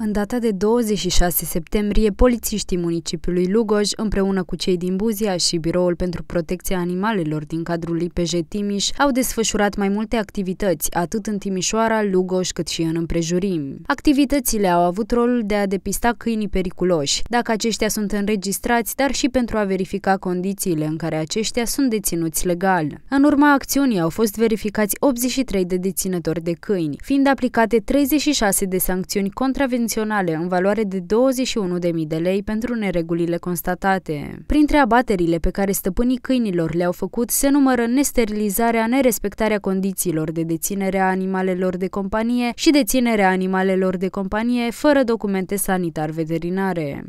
În data de 26 septembrie, polițiștii municipiului Lugoj, împreună cu cei din Buzia și Biroul pentru Protecția Animalelor din cadrul IPJ Timiș, au desfășurat mai multe activități, atât în Timișoara, Lugoj, cât și în împrejurim. Activitățile au avut rolul de a depista câinii periculoși, dacă aceștia sunt înregistrați, dar și pentru a verifica condițiile în care aceștia sunt deținuți legal. În urma acțiunii au fost verificați 83 de deținători de câini, fiind aplicate 36 de sancțiuni contravenționale sancționale în valoare de 21.000 de lei pentru neregulile constatate. Printre abaterile pe care stăpânii câinilor le-au făcut se numără nesterilizarea, nerespectarea condițiilor de deținere a animalelor de companie și deținerea animalelor de companie fără documente sanitar-veterinare.